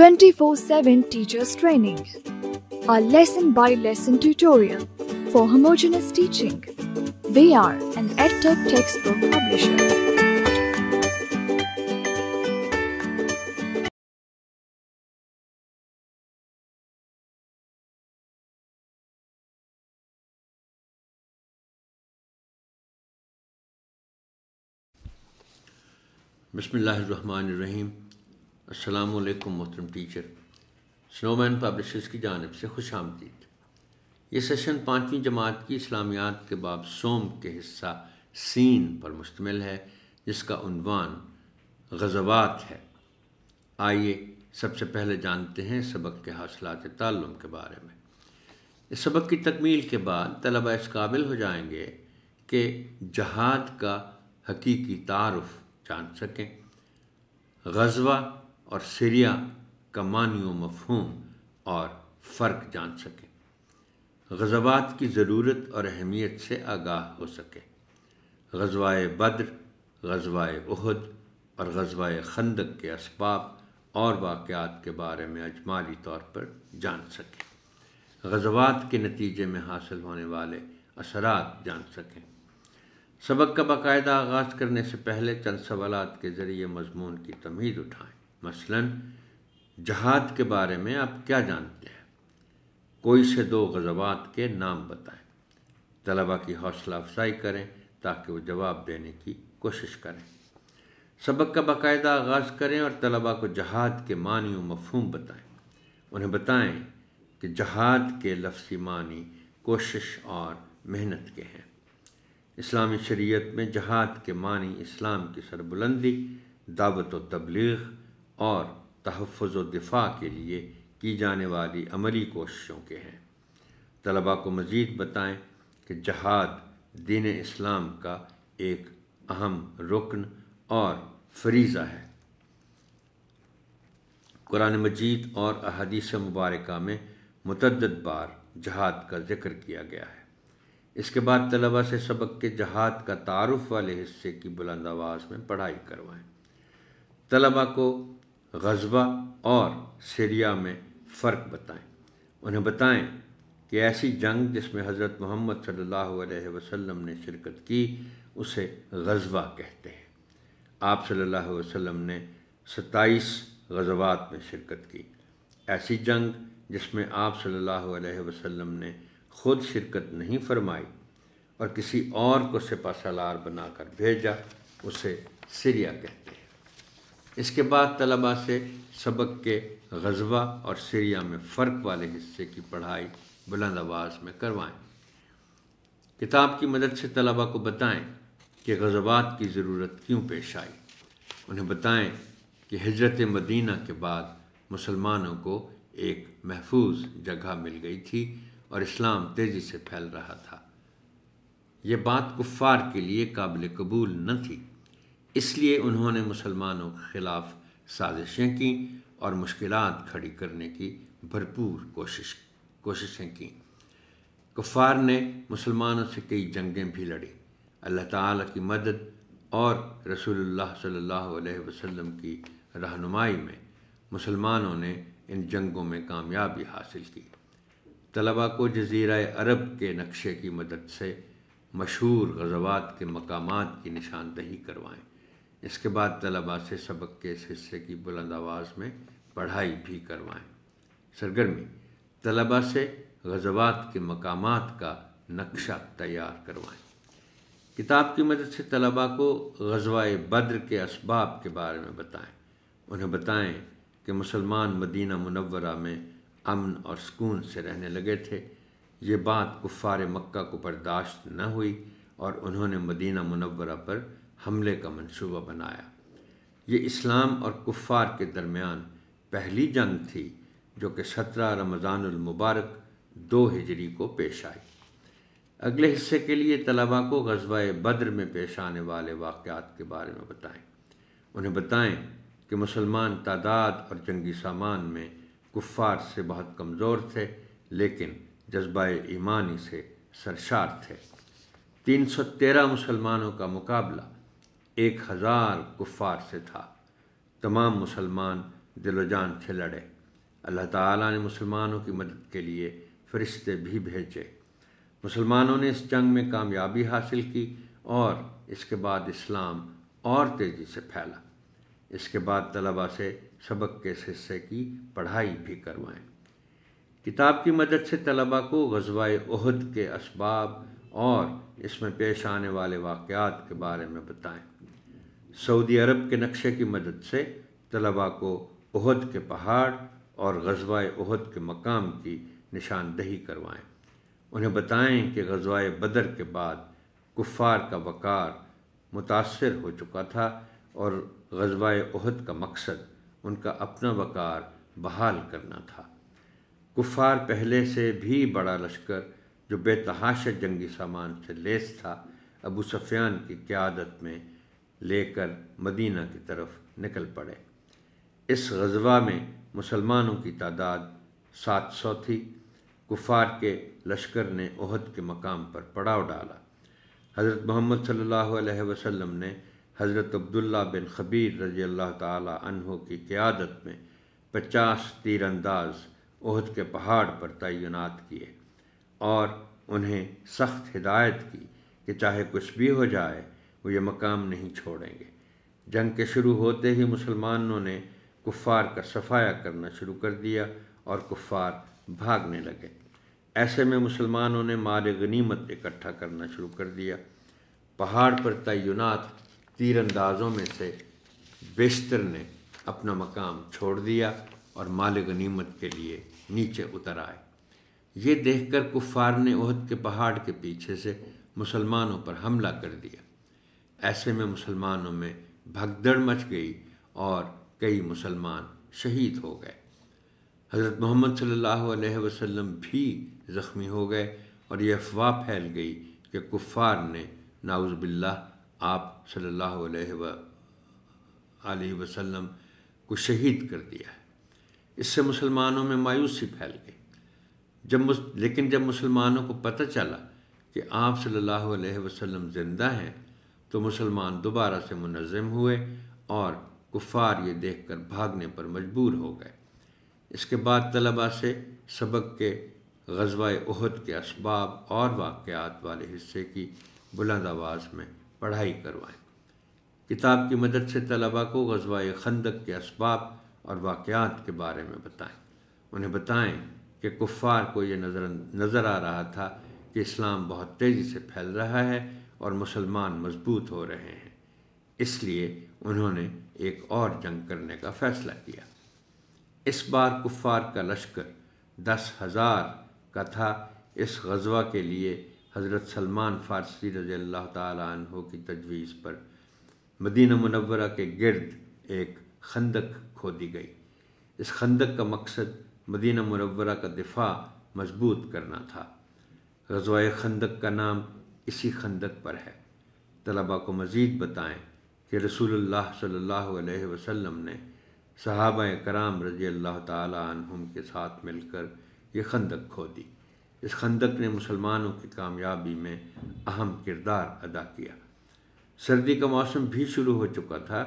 24-7 teachers training, a lesson-by-lesson tutorial for homogeneous teaching. We are an EdTech textbook publisher. Rahim. अस्सलाम वालेकुम मोहतरम teacher snowman publishers की जानब से खुश आमदीद ये सेशन पाँचवीं जमात की इस्लामियात के बाब सोम के हिस्सा सीन पर मुश्तमिल है जिसका उनवान गजवात है आइए सबसे पहले जानते हैं सबक के हासिलात ताल्लुम के बारे में इस सबक की तकमील के बाद तलबा इस काबिल हो जाएंगे कि जहाद का हकीकी तारफ़ जान सकें गजवा और सीरिया का मानियो मफहम और फ़र्क जान सकें गजबात की ज़रूरत और अहमियत से आगाह हो सकें गजवाए बद्र गजवाए उहद और गजवाए खंदक के इसबाब और वाक़ात के बारे में अजमाली तौर पर जान सकें गजवात के नतीजे में हासिल होने वाले असरात जान सकें सबक का बाकायदा आगाज़ करने से पहले चंद सवाल के ज़रिए मजमून की तमीज़ उठाएँ मसलन जहाद के बारे में आप क्या जानते हैं कोई से दो गजबात के नाम बताएं तलबा की हौसला अफजाई करें ताकि वो जवाब देने की कोशिश करें सबक का बाकायदा आगाज़ करें और तलबा को जहाद के मानी व मफहम बताएं उन्हें बताएं कि जहाद के लफ्सी मानी कोशिश और मेहनत के हैं इस्लामी शरीयत में जहाद के मानी इस्लाम की सरबुलंदी दावत व तबलीग और तहफ़ दिफा के लिए की जाने वाली अमली कोशिशों के हैं तलबा को मज़ीद बताएं कि जहाद दीन इस्लाम का एक अहम रुकन और फरीज़ा है कुरान मजीद और अहदीस मुबारक में मतद बार जहाद का जिक्र किया गया है इसके बाद तलबा से सबक के जहाद का तारफ़ वाले हिस्से की बुलंद आवाज़ में पढ़ाई करवाएँ तलबा को गजबा और सीरिया में फ़र्क बताएं उन्हें बताएं कि ऐसी जंग जिसमें हज़रत मोहम्मद सल्लल्लाहु अलैहि वसल्लम ने शिरकत की उसे गजबा कहते हैं आप सल्लल्लाहु अलैहि वसल्लम ने सत्ताईस गजबात में शिरकत की ऐसी जंग जिसमें आप सल्लल्लाहु अलैहि वसल्लम ने खुद शिरकत नहीं फरमाई और किसी और को सिपा सालार बनाकर भेजा उसे सीरिया कहते हैं इसके बाद तलबा से सबक के गजबा और सीरिया में फ़र्क वाले हिस्से की पढ़ाई बुलंद आवाज़ में करवाएं किताब की मदद से तलबा को बताएं कि गजबात की ज़रूरत क्यों पेश आई उन्हें बताएं कि हजरत मदीना के बाद मुसलमानों को एक महफूज जगह मिल गई थी और इस्लाम तेज़ी से फैल रहा था ये बात कुफ़ार के लिए काबिल कबूल न थी इसलिए उन्होंने मुसलमानों के ख़िलाफ़ साजिशें की और मुश्किल खड़ी करने की भरपूर कोशिश कोशिशें की कुफ़ार ने मुसलमानों से कई जंगें भी लड़ी अल्लाह ताला की मदद और रसूलुल्लाह सल्लल्लाहु अलैहि वसल्लम की रहनुमाई में मुसलमानों ने इन जंगों में कामयाबी हासिल की तलबा को जजीरा अरब के नक्शे की मदद से मशहूर गजवात के मकाम की निशानदही करवाएं इसके बाद तलबा से सबक के इस हिस्से की बुलंद आवाज़ में पढ़ाई भी करवाएं सरगर्मी तलबा से गजबात के मकाम का नक्शा तैयार करवाएं किताब की मदद से तलबा को गजवाए बद्र के इसबाब के बारे में बताएं उन्हें बताएं कि मुसलमान मदीना मुनवरा में अमन और सुकून से रहने लगे थे ये बात कुफ़ार मक्का को बर्दाश्त न हुई और उन्होंने मदीना मुनवरा पर हमले का मंसूबा बनाया ये इस्लाम और कुफ़ार के दरमियान पहली जंग थी जो कि सत्रह रमज़ानमबारक दो हिजरी को पेश आई अगले हिस्से के लिए तलबा को गजबा बद्र में पेश आने वाले वाक़ात के बारे में बताएं उन्हें बताएं कि मुसलमान तादाद और जंगी सामान में कुफ़ार से बहुत कमज़ोर थे लेकिन जज्बा ईमानी से सरशार थे 313 मुसलमानों का मुकाबला एक हज़ार कुफ़ार से था तमाम मुसलमान दिलोजान से लड़े अल्लाह ताला ने मुसलमानों की मदद के लिए फरिश्ते भी भेजे मुसलमानों ने इस जंग में कामयाबी हासिल की और इसके बाद इस्लाम और तेज़ी से फैला इसके बाद तलबा से सबक के हिस्से की पढ़ाई भी करवाएं किताब की मदद से तलबा को गजवाए उहद के इसबाब और इसमें पेश आने वाले वाक़ात के बारे में बताएं सऊदी अरब के नक्शे की मदद से तलबा को उहद के पहाड़ और गजवाए उहद के मकाम की निशानदही करवाएं उन्हें बताएं कि गजवाए बदर के बाद कुफ़ार का वक़ार मुतासर हो चुका था और गजवाए उहद का मकसद उनका अपना वक़ार बहाल करना था कुफ़ार पहले से भी बड़ा लश्कर जो बेतहाशा जंगी सामान से लेस था अबू सफियान की क़्यादत में लेकर मदीना की तरफ निकल पड़े इस गजबा में मुसलमानों की तादाद 700 थी कुफार के लश्कर ने ओहद के मकाम पर पड़ाव डाला हज़रत मोहम्मद सल्लल्लाहु अलैहि वसल्लम ने हज़रत अब्दुल्ला बिन खबीर रजी अल्लाह तहों की क़्यादत में पचास तीरंदाज ओहद के पहाड़ पर तैनात किए और उन्हें सख्त हिदायत की कि चाहे कुछ भी हो जाए वो ये मकाम नहीं छोड़ेंगे जंग के शुरू होते ही मुसलमानों ने कुफ़ार का सफाया करना शुरू कर दिया और कुफ़ार भागने लगे ऐसे में मुसलमानों ने माल गनीमत इकट्ठा करना शुरू कर दिया पहाड़ पर तयनत तीरंदाजों में से बेशतर ने अपना मकाम छोड़ दिया और माल गनीमत के लिए नीचे उतर आए ये देखकर कुफ़ार ने ओहद के पहाड़ के पीछे से मुसलमानों पर हमला कर दिया ऐसे में मुसलमानों में भगदड़ मच गई और कई मुसलमान शहीद हो गए हज़रत मोहम्मद सल्लल्लाहु अलैहि वसल्लम भी ज़ख्मी हो गए और यह अफवाह फैल गई कि कुफ़ार ने नाउज़बिल्ला आप सल्लल्लाहु अलैहि वसल्लम को शहीद कर दिया है इससे मुसलमानों में मायूसी फैल गई जब लेकिन जब मुसलमानों को पता चला कि आप सल्लल्लाहु अलैहि वसल्लम ज़िंदा हैं तो मुसलमान दोबारा से मुनज़म हुए और कुफार ये देख कर भागने पर मजबूर हो गए इसके बाद तलबा से सबक के गजवा उहद के इसबाब और वाक़ात वाले हिस्से की बुलंद आवाज़ में पढ़ाई करवाएं किताब की मदद से तलबा को गजवा खंदक के इसबाब और वाक़ात के बारे में बताएं उन्हें बताएं कि कुफ़ार को ये नज़र नज़र आ रहा था कि इस्लाम बहुत तेज़ी से फैल रहा है और मुसलमान मजबूत हो रहे हैं इसलिए उन्होंने एक और जंग करने का फैसला किया इस बार कुफ़ार का लश्कर दस हज़ार का था इस गजवा के लिए हज़रत सलमान फ़ारसी रज़ी अल्लाह की तजवीज़ पर मदीना मनवरा के गर्द एक खंदक खोदी गई इस खंदक का मकसद मदीना मनवरा का दिफा मजबूत करना था गजवा खंदक का नाम इसी खंदक पर है तलबा को मज़ीद बताएँ कि रसूलुल्लाह सल्लल्लाहु अलैहि वसल्लम ने सहाब कराम रजी अल्लाह तुम के साथ मिलकर ये खंदक खो दी इस खंदक ने मुसलमानों की कामयाबी में अहम किरदार अदा किया सर्दी का मौसम भी शुरू हो चुका था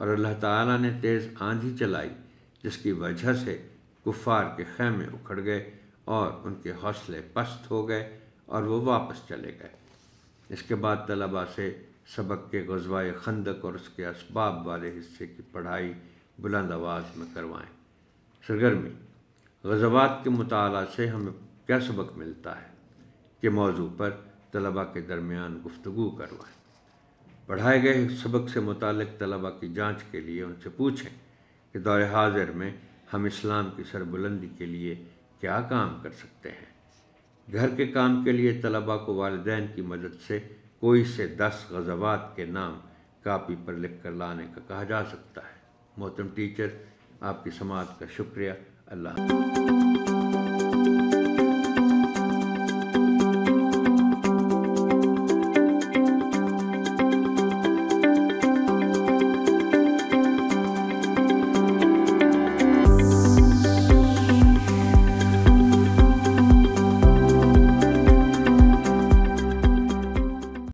और अल्लाह ताला ने तेज़ आंधी चलाई जिसकी वजह से कुफार के खैमे उखड़ गए और उनके हौसले पस्त हो गए और वो वापस चले गए इसके बाद तलबा से सबक के गजवाए खंदक और उसके इसबाब वाले हिस्से की पढ़ाई बुलंद आवाज़ में करवाएँ सरगर्मी गजवात के मताल से हमें क्या सबक मिलता है के मौजू पर तलबा के दरमियान गुफ्तु करवाएँ पढ़ाए गए सबक से मुतक तलबा की जाँच के लिए उनसे पूछें कि दौरे हाजिर में हम इस्लाम की सरबुलंदी के लिए क्या काम कर सकते हैं घर के काम के लिए तलबा को वालदेन की मदद से कोई से दस गजबात के नाम कापी पर लिख कर लाने का कहा जा सकता है मोहतम टीचर आपकी समाज का शुक्रिया अल्लाह